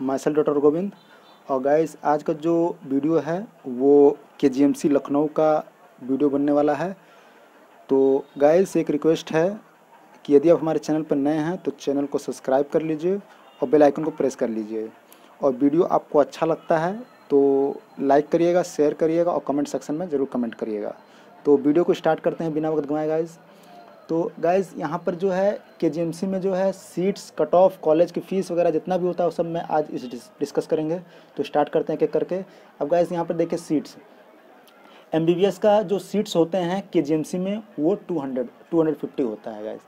micelle doctor Govind और guys आज का जो वीडियो है वो के लखनऊ का वीडियो बनने वाला है तो गाइस एक रिक्वेस्ट है कि यदि आप हमारे चैनल पर नए हैं तो चैनल को सब्सक्राइब कर लीजिए और बेल आइकन को प्रेस कर लीजिए और वीडियो आपको अच्छा लगता है तो लाइक करिएगा शेयर करिएगा और कमेंट सेक्शन में ज़रूर कमेंट करिएगा तो वीडियो को स्टार्ट करते हैं बिना वक्त गुमाए गाइज़ तो गाइज यहाँ पर जो है के जी में जो है सीट्स कट ऑफ कॉलेज की फ़ीस वगैरह जितना भी होता है वो सब मैं आज इस डिस्कस करेंगे तो स्टार्ट करते हैं एक करके अब गाइज यहाँ पर देखिए सीट्स एम का जो सीट्स होते हैं के जी में वो two hundred two hundred fifty होता है गाइज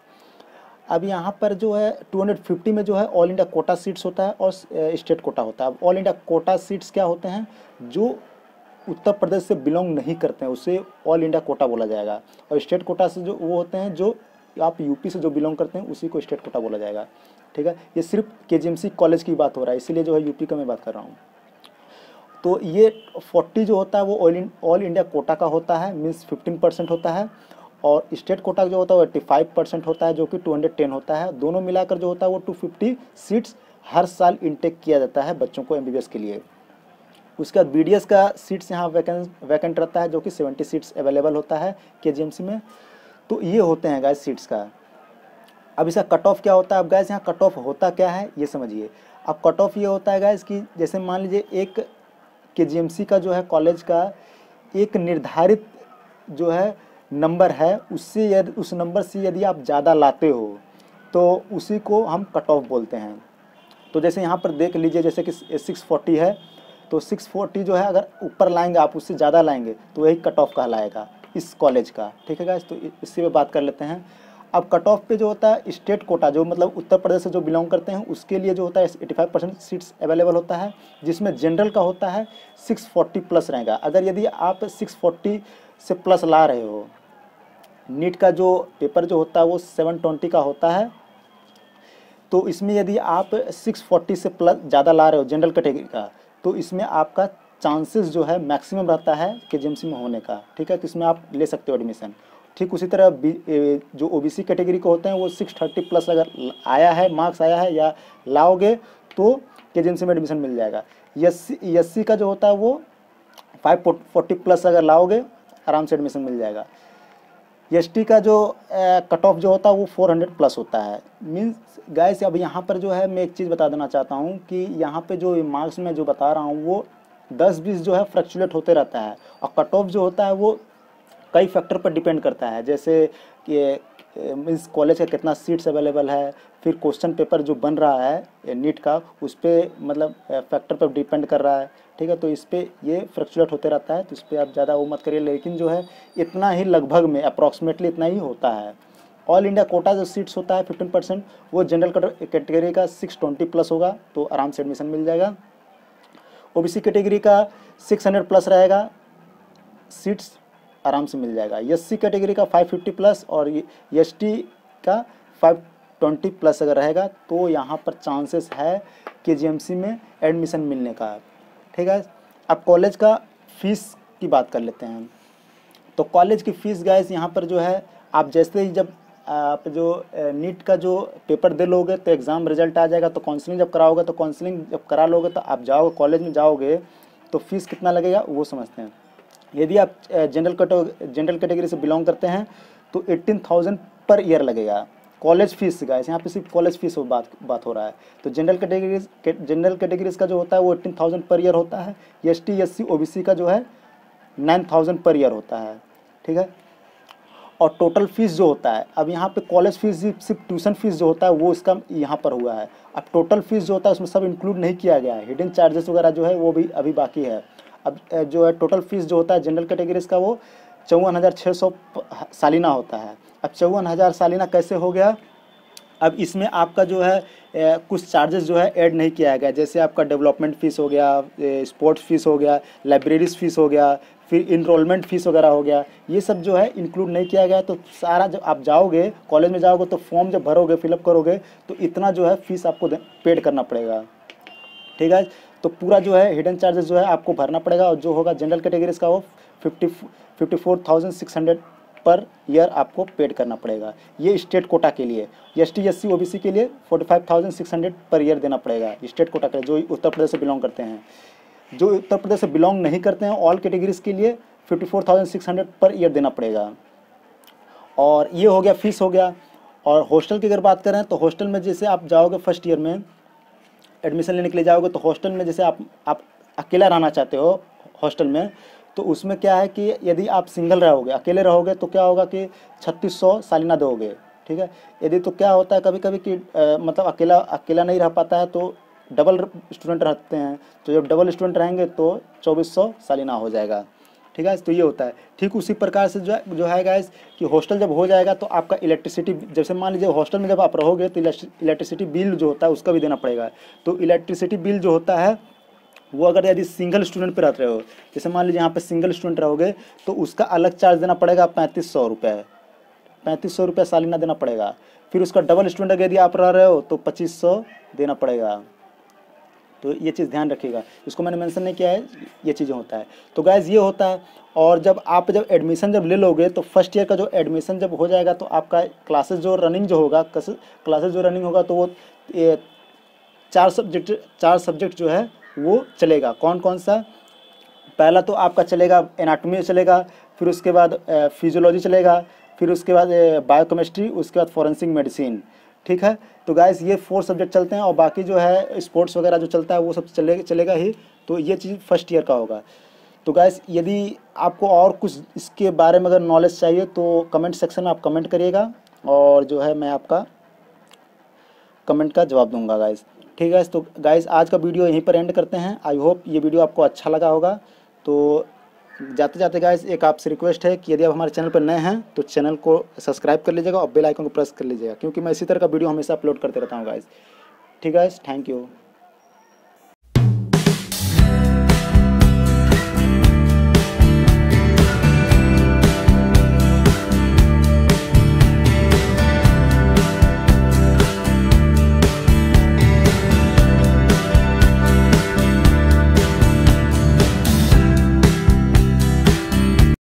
अब यहाँ पर जो है 250 में जो है ऑल इंडिया कोटा सीट्स होता है और स्टेट कोटा होता है अब ऑल इंडिया कोटा सीट्स क्या होते हैं जो उत्तर प्रदेश से बिलोंग नहीं करते हैं उसे ऑल इंडिया कोटा बोला जाएगा और स्टेट कोटा से जो वो होते हैं जो आप यूपी से जो बिलोंग करते हैं उसी को स्टेट कोटा बोला जाएगा ठीक है ये सिर्फ के कॉलेज की बात हो रहा है इसीलिए जो है यूपी का मैं बात कर रहा हूँ तो ये फोर्टी जो होता है वो ऑल ऑल इंडिया कोटा का होता है मीन्स फिफ्टीन परसेंट होता है और स्टेट कोटा का जो होता है वो एट्टी फाइव परसेंट होता है जो कि टू हंड्रेड टेन होता है दोनों मिलाकर जो होता है वो टू फिफ्टी सीट्स हर साल इंटेक किया जाता है बच्चों को एम के लिए उसके बाद बी का सीट्स यहाँ वैकेंट वैकेंट रहता है जो कि सेवेंटी सीट्स अवेलेबल होता है के में तो ये होते हैं गैस सीट्स का अब इसका कट ऑफ क्या होता है अब गैस यहाँ कट ऑफ होता क्या है ये समझिए अब कट ऑफ ये होता है गैस कि जैसे मान लीजिए एक के का जो है कॉलेज का एक निर्धारित जो है नंबर है उससे यदि उस नंबर से यदि आप ज़्यादा लाते हो तो उसी को हम कट ऑफ बोलते हैं तो जैसे यहाँ पर देख लीजिए जैसे कि सिक्स फोर्टी है तो सिक्स फोर्टी जो है अगर ऊपर लाएंगे आप उससे ज़्यादा लाएंगे तो वही कट ऑफ कहलाएगा इस कॉलेज का ठीक है तो इसी पर बात कर लेते हैं अब कट ऑफ पे जो होता है स्टेट कोटा जो मतलब उत्तर प्रदेश से जो बिलोंग करते हैं उसके लिए जो होता है eighty five percent seats available होता है जिसमें जनरल का होता है सिक्स फोर्टी प्लस रहेगा अगर यदि आप सिक्स फोर्टी से प्लस ला रहे हो नीट का जो पेपर जो होता है वो सेवन ट्वेंटी का होता है तो इसमें यदि आप सिक्स फोर्टी से प्लस ज़्यादा ला रहे हो जनरल कैटेगरी का तो इसमें आपका चांसेस जो है मैक्सिमम रहता है के में होने का ठीक है तो इसमें आप ले सकते हो एडमिशन ठीक उसी तरह जो ओ बी सी कैटेगरी के होते हैं वो सिक्स थर्टी प्लस अगर आया है मार्क्स आया है या लाओगे तो के में एडमिशन मिल जाएगा एस सी का जो होता है वो फाइव फोर्टी प्लस अगर लाओगे आराम से एडमिशन मिल जाएगा एस का जो कट ऑफ जो होता है वो 400 प्लस होता है मीन्स गाइस अब यहाँ पर जो है मैं एक चीज़ बता देना चाहता हूँ कि यहाँ पे जो मार्क्स में जो बता रहा हूँ वो 10-20 जो है फ्रैक्चुलेट होते रहता है और कट ऑफ जो होता है वो कई फैक्टर पर डिपेंड करता है जैसे कि इस कॉलेज का कितना सीट्स अवेलेबल है फिर क्वेश्चन पेपर जो बन रहा है नीट का उस मतलब, पर मतलब फैक्टर पर डिपेंड कर रहा है ठीक है तो इस पर ये फ्लक्चुलेट होते रहता है तो इस पर आप ज़्यादा वो मत करिए लेकिन जो है इतना ही लगभग में अप्रॉक्सीमेटली इतना ही होता है ऑल इंडिया कोटा जो सीट्स होता है फिफ्टीन परसेंट वो जनरल कैटेगरी का सिक्स ट्वेंटी प्लस होगा तो आराम से एडमिशन मिल जाएगा ओबीसी कैटेगरी का सिक्स हंड्रेड प्लस रहेगा सीट्स आराम से मिल जाएगा एस कैटेगरी का 550 प्लस और एस का 520 प्लस अगर रहेगा तो यहाँ पर चांसेस है एम सी में एडमिशन मिलने का ठीक है अब कॉलेज का फीस की बात कर लेते हैं तो कॉलेज की फ़ीस गैस यहाँ पर जो है आप जैसे ही जब आप जो नीट का जो पेपर दे लोगे तो एग्ज़ाम रिजल्ट आ जाएगा तो काउंसलिंग जब कराओगे तो काउंसलिंग जब करा लोगे तो आप जाओगे कॉलेज में जाओगे तो फीस कितना लगेगा वो समझते हैं यदि आप जनरल जनरल कैटेगरी से बिलोंग करते हैं तो एट्टीन थाउजेंड पर ईयर लगेगा कॉलेज फीस का यहाँ पे सिर्फ कॉलेज फीस बात बात हो रहा है तो जनरल कैटेगरी जनरल कैटेगरीज का जो होता है वो एट्टीन थाउजेंड पर ईयर होता है S T S C O B C का जो है नाइन थाउजेंड पर ईयर होता है ठीक है और टोटल फीस जो होता है अब यहाँ पे कॉलेज फीस सिर्फ ट्यूशन फीस जो होता है वो इसका यहाँ पर हुआ है अब टोटल फीस जो होता है उसमें सब इंक्लूड नहीं किया गया है हिडन चार्जेस वगैरह जो है वो भी अभी बाकी है अब जो है टोटल फीस जो होता है जनरल कैटेगरीज का वो चौवन हज़ार छः सौ सालाना होता है अब चौवन हज़ार सालाना कैसे हो गया अब इसमें आपका जो है ए, कुछ चार्जेस जो है ऐड नहीं किया गया जैसे आपका डेवलपमेंट फ़ीस हो गया स्पोर्ट्स फ़ीस हो गया लाइब्रेरीज फ़ीस हो गया फिर इनरोलमेंट फ़ीस वगैरह हो गया ये सब जो है इंक्लूड नहीं किया गया तो सारा जब आप जाओगे कॉलेज में जाओगे तो फॉर्म जब भरोगे फिलअप करोगे तो इतना जो है फ़ीस आपको पेड करना पड़ेगा ठीक है तो पूरा जो है हिडन चार्जेस जो है आपको भरना पड़ेगा और जो होगा जनरल कैटेगरीज का वो fifty fifty four thousand six hundred per year आपको पेड करना पड़ेगा ये स्टेट कोटा के लिए S T S C O B C के लिए forty five thousand six hundred per year देना पड़ेगा स्टेट कोटा के लिए जो उत्तर प्रदेश से बिलोंग करते हैं जो उत्तर प्रदेश से बिलोंग नहीं करते हैं ऑल कैटेगरीज के लिए fifty four thousand six hundred per year देना पड़ेगा और ये हो गया फीस हो गया और हॉस्टल की अगर बात करें तो हॉस्टल में जैसे आप जाओगे फर्स्ट ईयर में एडमिशन लेने के लिए जाओगे तो हॉस्टल में जैसे आप आप अकेला रहना चाहते हो हॉस्टल में तो उसमें क्या है कि यदि आप सिंगल रहोगे अकेले रहोगे तो क्या होगा कि छत्तीस सौ सालाना दोगे ठीक है यदि तो क्या होता है कभी कभी कि आ, मतलब अकेला अकेला नहीं रह पाता है तो डबल स्टूडेंट रहते हैं तो जब डबल स्टूडेंट रहेंगे तो चौबीस सौ हो जाएगा ठीक है तो ये होता है ठीक उसी प्रकार से जो है जो है गाइस कि हॉस्टल जब हो जाएगा तो आपका इलेक्ट्रिसिटी जैसे मान लीजिए हॉस्टल में जब आप रहोगे तो इलेक्ट्रिसिटी बिल जो होता है उसका भी देना पड़ेगा तो इलेक्ट्रिसिटी बिल जो होता है वो अगर यदि सिंगल स्टूडेंट पर रहते हो जैसे मान लीजिए यहाँ पर सिंगल स्टूडेंट रहोगे तो उसका अलग चार्ज देना पड़ेगा पैंतीस सौ रुपये पैंतीस सौ रुपये सालाना देना पड़ेगा फिर उसका डबल स्टूडेंट अगर यदि आप रह रहे हो तो पच्चीस सौ देना पड़ेगा तो ये चीज़ ध्यान रखिएगा इसको मैंने मेंशन नहीं किया है ये चीज़ें होता है तो गैज़ ये होता है और जब आप जब एडमिशन जब ले लोगे तो फर्स्ट ईयर का जो एडमिशन जब हो जाएगा तो आपका क्लासेस जो रनिंग जो होगा क्लासेस जो रनिंग होगा तो वो चार सब्जेक्ट चार सब्जेक्ट जो है वो चलेगा कौन कौन सा पहला तो आपका चलेगा एनाटमी चलेगा फिर उसके बाद फिजियोलॉजी चलेगा फिर उसके बाद बायोकेमिस्ट्री उसके बाद फॉरेंसिक मेडिसिन ठीक है तो गाइज ये फोर सब्जेक्ट चलते हैं और बाकी जो है स्पोर्ट्स वगैरह जो चलता है वो सब चले चलेगा ही तो ये चीज़ फर्स्ट ईयर का होगा तो गैस यदि आपको और कुछ इसके बारे में अगर नॉलेज चाहिए तो कमेंट सेक्शन में आप कमेंट करिएगा और जो है मैं आपका कमेंट का जवाब दूंगा गाइस ठीक है तो गाइस आज का वीडियो यहीं पर एंड करते हैं आई होप ये वीडियो आपको अच्छा लगा होगा तो जाते जाते गाइस एक आपसे रिक्वेस्ट है कि यदि आप हमारे चैनल पर नए हैं तो चैनल को सब्सक्राइब कर लीजिएगा और बेल आइकन को प्रेस कर लीजिएगा क्योंकि मैं इसी तरह का वीडियो हमेशा अपलोड करते रहता हूँ गाइस ठीक है थैंक यू